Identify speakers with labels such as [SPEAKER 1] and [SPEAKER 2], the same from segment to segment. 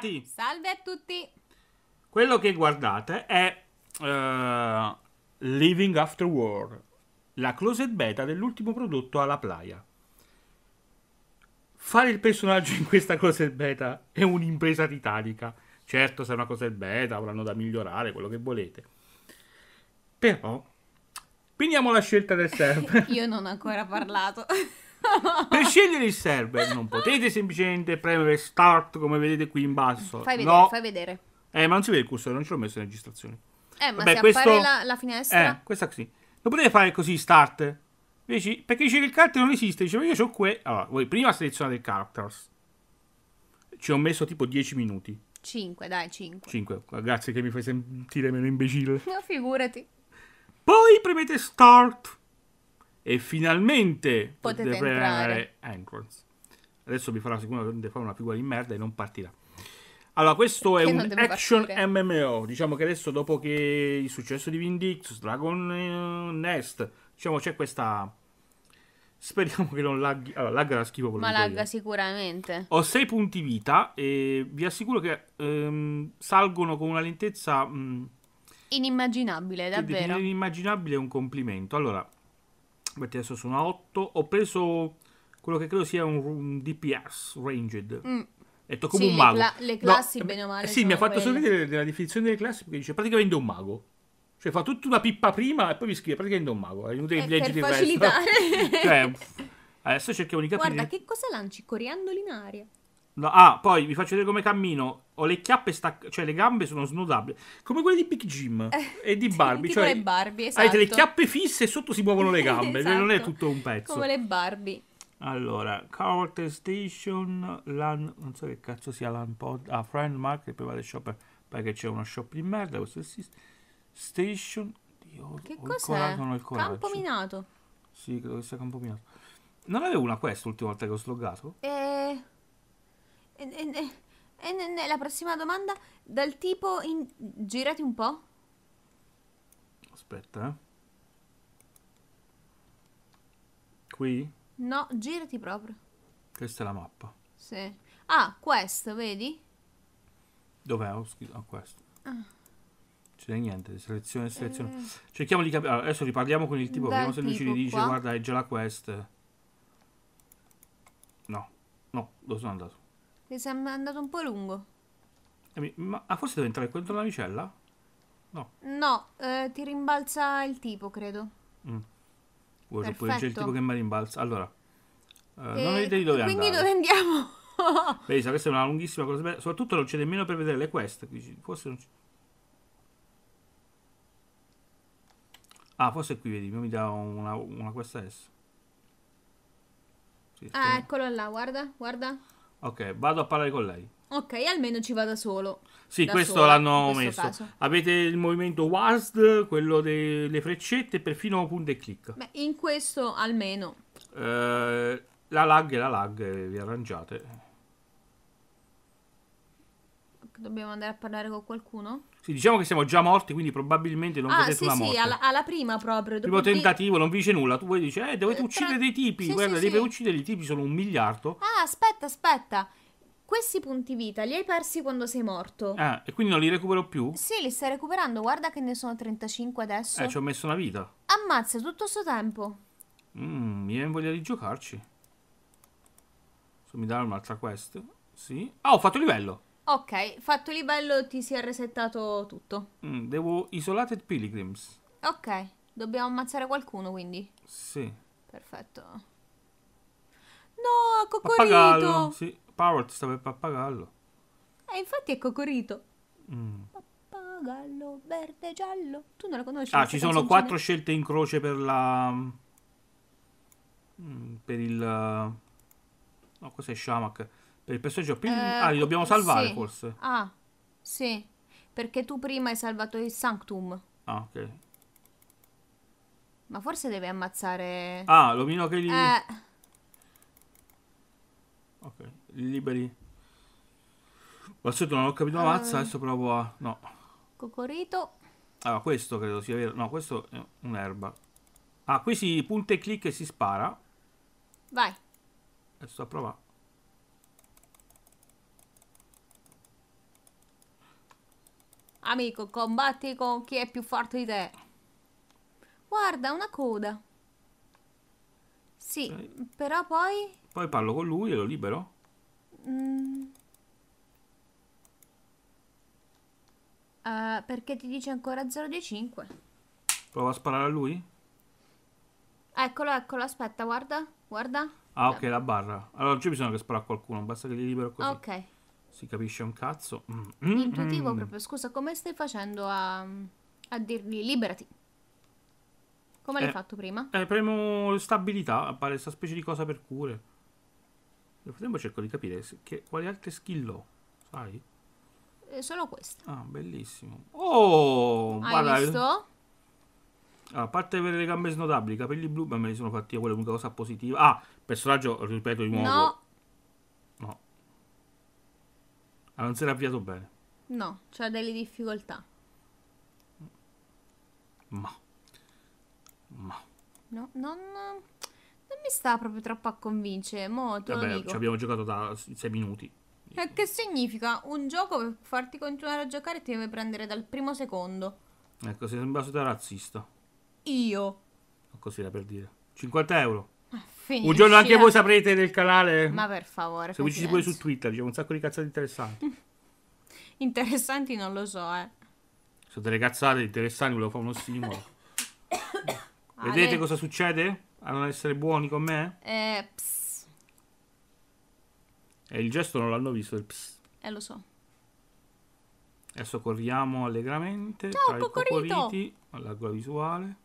[SPEAKER 1] Bentornati!
[SPEAKER 2] Salve a tutti!
[SPEAKER 1] Quello che guardate è uh, Living After War, la closed beta dell'ultimo prodotto alla playa. Fare il personaggio in questa closed beta è un'impresa titanica. Certo, se è una closed beta avranno da migliorare, quello che volete. Però, prendiamo la scelta del server.
[SPEAKER 2] Io non ho ancora parlato per
[SPEAKER 1] scegliere il server non potete semplicemente premere start come vedete qui in basso. Fai vedere, no. fai vedere. Eh, ma non si vede il cursore, non ce l'ho messo in registrazione.
[SPEAKER 2] Eh, ma Vabbè, se questo... appare la, la finestra... Eh,
[SPEAKER 1] questa sì. Non potete fare così start. Invece, perché dice che il carter non esiste. Dice, ma io ho qui... Allora, voi prima selezionate il characters. Ci ho messo tipo 10 minuti.
[SPEAKER 2] 5, dai, 5.
[SPEAKER 1] 5, grazie che mi fai sentire meno imbecille.
[SPEAKER 2] No, figurati.
[SPEAKER 1] Poi premete start e finalmente potete, potete entrare Anchors. Adesso vi farà sicuramente fare una figura di merda e non partirà. Allora, questo Perché è un action partire. MMO. Diciamo che adesso, dopo che il successo di Vindix, Dragon eh, Nest, diciamo c'è questa. Speriamo che non laghi. Allora, lagga la schifo. Ma lagga
[SPEAKER 2] sicuramente. Ho
[SPEAKER 1] 6 punti vita e vi assicuro che ehm, salgono con una lentezza. Mh, mm,
[SPEAKER 2] inimmaginabile, davvero.
[SPEAKER 1] Inimmaginabile è un complimento. Allora, perché adesso sono a 8. Ho preso quello che credo sia un, un DPS ranged. Mm. È detto come sì, un mago. Le, cla- le classi, no, eh,
[SPEAKER 2] bene o male. Eh, Sì, mi ha fatto quelle.
[SPEAKER 1] sorridere della definizione delle classi perché dice praticamente un mago. Cioè fa tutta una pippa prima e poi mi scrive praticamente un mago. È inutile eh, leggere il resto. cioè, adesso cerchiamo di capire. Guarda,
[SPEAKER 2] che cosa lanci? Coriandoli in aria.
[SPEAKER 1] Ah, poi vi faccio vedere come cammino. Ho le chiappe, stac- cioè le gambe sono snodabili, come quelle di Big Jim eh, e di Barbie. Tipo cioè, le Barbie, esatto. Avete le esatto. chiappe fisse e sotto si muovono le gambe, esatto. non è esatto. tutto un pezzo. Come
[SPEAKER 2] le Barbie.
[SPEAKER 1] Allora, Carter Station, LAN, non so che cazzo sia LAN Pod, ah, Friend Market, Private Shopper, perché c'è uno shop di merda, questo esiste. Station, Dio, che ho cos'è? Il coraggio, Campo minato. Sì, credo che sia campo minato. Non avevo una questa l'ultima volta che ho sloggato?
[SPEAKER 2] Eh... E, e, e, la prossima domanda dal tipo in... girati un po'.
[SPEAKER 1] Aspetta. Eh. Qui?
[SPEAKER 2] No, girati proprio.
[SPEAKER 1] Questa è la mappa.
[SPEAKER 2] Sì. Ah, questo, vedi?
[SPEAKER 1] Dov'è? Ho scritto ah, questo. Ah. C'è niente, selezione, eh. selezione. Eh. Cerchiamo di capire. Allora, ah, adesso riparliamo con il tipo, Dal vediamo se lui ci dice qua. guarda, è già la quest. No, no, dove sono andato?
[SPEAKER 2] Mi sembra andato un po' lungo.
[SPEAKER 1] Eh, ma ah, forse devo entrare contro la navicella?
[SPEAKER 2] No. No, eh, ti rimbalza il tipo, credo.
[SPEAKER 1] Mm. Vuoi Perfetto. oppure il tipo che mi rimbalza? Allora, eh, non eh, vedete di dove quindi andare.
[SPEAKER 2] Quindi dove andiamo?
[SPEAKER 1] Vedi, questa è una lunghissima cosa. Bella. Soprattutto non c'è nemmeno per vedere le quest. Forse non c'è. Ah, forse qui vedi, mi dà una, una quest adesso. Sì, ah,
[SPEAKER 2] eccolo là, guarda, guarda.
[SPEAKER 1] Ok, vado a parlare con lei.
[SPEAKER 2] Ok, almeno ci va da solo. Sì, questo sola, l'hanno questo messo. Caso.
[SPEAKER 1] Avete il movimento WASD, quello delle freccette, perfino punto e click. Beh,
[SPEAKER 2] in questo almeno.
[SPEAKER 1] Eh, la lag e la lag, eh, vi arrangiate.
[SPEAKER 2] Dobbiamo andare a parlare con qualcuno?
[SPEAKER 1] Sì, diciamo che siamo già morti, quindi probabilmente non ah, vedete sì, una morte. Sì, alla,
[SPEAKER 2] alla prima proprio. Il primo tentativo,
[SPEAKER 1] non vi dice nulla. Tu vuoi dire, eh, dovete eh, uccidere tra... dei tipi. Sì, Guarda, sì, deve sì. uccidere i tipi, sono un miliardo.
[SPEAKER 2] Ah, aspetta, aspetta. Questi punti vita li hai persi quando sei morto.
[SPEAKER 1] Ah, e quindi non li recupero più? Sì,
[SPEAKER 2] li stai recuperando. Guarda che ne sono 35 adesso. Eh, ci ho
[SPEAKER 1] messo una vita.
[SPEAKER 2] Ammazza tutto sto tempo.
[SPEAKER 1] Mmm, mi viene voglia di giocarci. Mi dà un'altra quest. Sì. Ah, ho fatto livello.
[SPEAKER 2] Ok, fatto il livello ti si è resettato tutto.
[SPEAKER 1] Mm, devo isolate pilgrims.
[SPEAKER 2] Ok, dobbiamo ammazzare qualcuno quindi. Sì. Perfetto. No, Cocorito! Pappagallo,
[SPEAKER 1] sì. Power sta per pappagallo.
[SPEAKER 2] E eh, infatti è Cocorito. Mm. Pappagallo, verde, giallo. Tu non la conosci? Ah, ci sono quattro
[SPEAKER 1] scelte in croce per la... Mm, per il... No, cos'è Shamak? Per il personaggio più... Eh, ah, li dobbiamo salvare sì. forse.
[SPEAKER 2] Ah, sì. Perché tu prima hai salvato il Sanctum. Ah, ok. Ma forse deve ammazzare... Ah,
[SPEAKER 1] l'omino che li... Eh. Ok, liberi. Ma se non ho capito la mazza, eh. adesso provo a... No.
[SPEAKER 2] Cocorito.
[SPEAKER 1] Allora, ah, questo credo sia vero. No, questo è un'erba. Ah, qui si punta e clicca e si spara. Vai. Adesso a provare.
[SPEAKER 2] Amico, combatti con chi è più forte di te. Guarda, una coda. Sì, okay. però poi...
[SPEAKER 1] Poi parlo con lui e lo libero?
[SPEAKER 2] Mm. Uh, perché ti dice ancora 0 di 5.
[SPEAKER 1] Prova a sparare a lui?
[SPEAKER 2] Eccolo, eccolo, aspetta, guarda, guarda. Ah, ok, la
[SPEAKER 1] barra. Allora non ci bisogna che spara a qualcuno, basta che li libero così. Ok. Si capisce un cazzo. Mm. Mm. Intuitivo proprio.
[SPEAKER 2] Scusa, come stai facendo a, a dirgli liberati? Come eh, l'hai fatto prima?
[SPEAKER 1] Eh, premo stabilità, appare questa specie di cosa per cure. Nel frattempo cerco di capire che, quali altre skill ho, sai?
[SPEAKER 2] Eh, solo questa.
[SPEAKER 1] Ah, bellissimo. Oh, Hai guarda. visto? Ah, a parte avere le gambe snodabili, i capelli blu, ma me li sono fatti io, quella è l'unica cosa positiva. Ah, personaggio, ripeto di nuovo. No. Ah, non si era avviato bene.
[SPEAKER 2] No, c'ha delle difficoltà.
[SPEAKER 1] Ma. Ma.
[SPEAKER 2] No, non, non mi sta proprio troppo a convincere. Mo te Vabbè, ci abbiamo
[SPEAKER 1] giocato da 6 minuti.
[SPEAKER 2] E eh, che significa? Un gioco per farti continuare a giocare ti deve prendere dal primo secondo.
[SPEAKER 1] Ecco, sei sembrato da razzista. Io. Così era per dire. 50 euro.
[SPEAKER 2] Ah, finisce. Un giorno anche voi
[SPEAKER 1] saprete del canale. Ma per
[SPEAKER 2] favore. Seguiteci pure su
[SPEAKER 1] Twitter, diciamo un sacco di cazzate interessanti.
[SPEAKER 2] interessanti non lo so, eh.
[SPEAKER 1] Sono delle cazzate interessanti, volevo fare uno stimolo.
[SPEAKER 2] Vedete cosa
[SPEAKER 1] succede? A non essere buoni con me?
[SPEAKER 2] Eh, pss.
[SPEAKER 1] E il gesto non l'hanno visto, il pss. Eh, lo so. Adesso corriamo allegramente. Ciao, Cocorito! la visuale.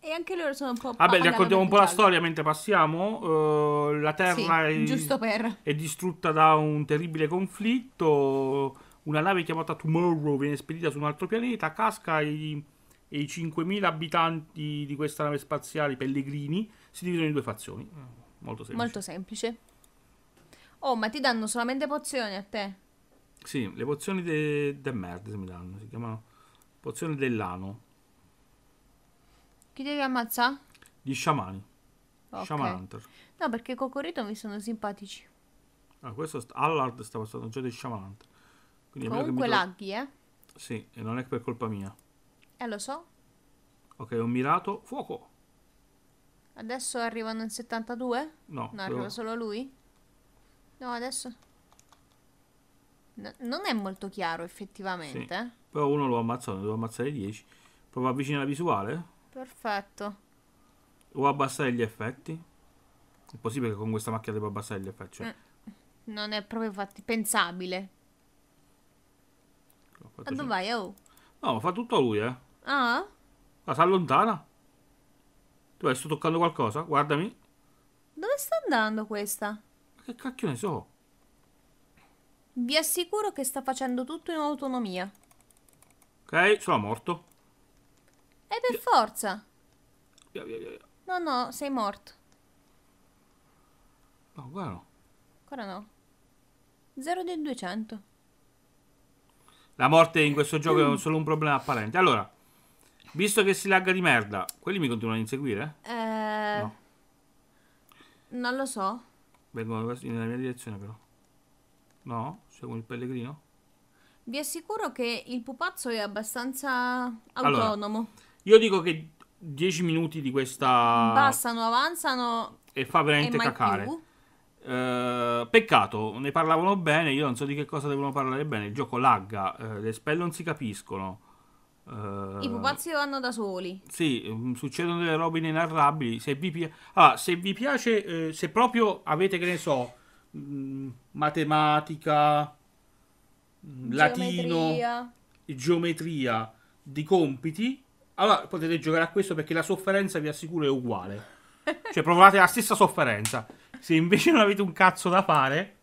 [SPEAKER 2] E anche loro sono un po'. Vabbè, raccontiamo un po'
[SPEAKER 1] la storia mentre passiamo. Uh, la Terra sì, è, per... è, distrutta da un terribile conflitto. Una nave chiamata Tomorrow viene spedita su un altro pianeta, casca e i, i 5.000 abitanti di questa nave spaziale, i pellegrini, si dividono in due fazioni. Mm, molto semplice. Molto
[SPEAKER 2] semplice. Oh, ma ti danno solamente pozioni a te?
[SPEAKER 1] Sì, le pozioni del de merda si mi danno. Si chiamano pozioni dell'ano.
[SPEAKER 2] Chi devi ammazzare?
[SPEAKER 1] Gli sciamani.
[SPEAKER 2] Okay. Shaman Hunter. No, perché Cocorito mi sono simpatici.
[SPEAKER 1] Ah, questo st- Allard sta passando già dei Shaman Hunter. Quindi Comunque tro- laghi, eh? Sì, e non è per colpa mia. Eh, lo so. Ok, ho mirato. Fuoco.
[SPEAKER 2] Adesso arrivano in 72? No. No, arriva solo lui? No, adesso... No, non è molto chiaro effettivamente. Sì, eh.
[SPEAKER 1] però uno lo ammazzato, ne devo ammazzare 10. Prova a avvicinare la visuale.
[SPEAKER 2] Perfetto.
[SPEAKER 1] O abbassare gli effetti? È possibile che con questa macchina debba abbassare gli effetti? Cioè...
[SPEAKER 2] Mm. Non è proprio fatti pensabile. Ma dove vai? Oh.
[SPEAKER 1] No, fa tutto lui, eh. Ah? Ma si allontana. Tu sto toccando qualcosa? Guardami.
[SPEAKER 2] Dove sta andando questa? che
[SPEAKER 1] cacchio ne so?
[SPEAKER 2] Vi assicuro che sta facendo tutto in autonomia.
[SPEAKER 1] Ok, sono morto.
[SPEAKER 2] E eh, per via. forza. Via, via, no, no, sei morto. No, qua no. Ancora no. Zero del 200.
[SPEAKER 1] La morte in questo gioco mm. è solo un problema apparente. Allora, visto che si lagga di merda, quelli mi continuano a inseguire?
[SPEAKER 2] Eh... No. Non lo so.
[SPEAKER 1] Vengono nella mia direzione però. No? Seguono il pellegrino?
[SPEAKER 2] Vi assicuro che il pupazzo è abbastanza autonomo. Allora,
[SPEAKER 1] io dico che 10 minuti di questa...
[SPEAKER 2] Passano, avanzano...
[SPEAKER 1] E fa veramente e cacare. Uh, peccato, ne parlavano bene, io non so di che cosa devono parlare bene. Il gioco lagga, uh, le spell non si capiscono. Uh, I pupazzi
[SPEAKER 2] vanno da soli.
[SPEAKER 1] Sì, mm, succedono delle robe inenarrabili. Se vi, pi- ah, se vi piace, eh, se proprio avete, che ne so, mh, mm, matematica, mm, geometria. latino, geometria di compiti, allora potete giocare a questo perché la sofferenza vi assicuro è uguale. Cioè provate la stessa sofferenza. Se invece non avete un cazzo da fare...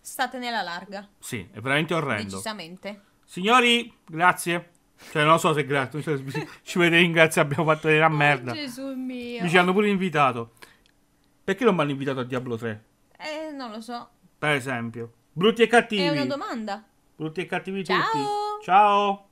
[SPEAKER 2] State nella larga.
[SPEAKER 1] Sì, è veramente orrendo.
[SPEAKER 2] Decisamente.
[SPEAKER 1] Signori, grazie. Cioè, non lo so se grazie. Ci volete ringraziare, abbiamo fatto una oh, merda.
[SPEAKER 2] Gesù mio. Mi ci hanno
[SPEAKER 1] pure invitato. Perché non mi hanno invitato a Diablo 3?
[SPEAKER 2] Eh, non lo so.
[SPEAKER 1] Per esempio. Brutti e cattivi. È una domanda. Brutti e cattivi Ciao. tutti. Ciao.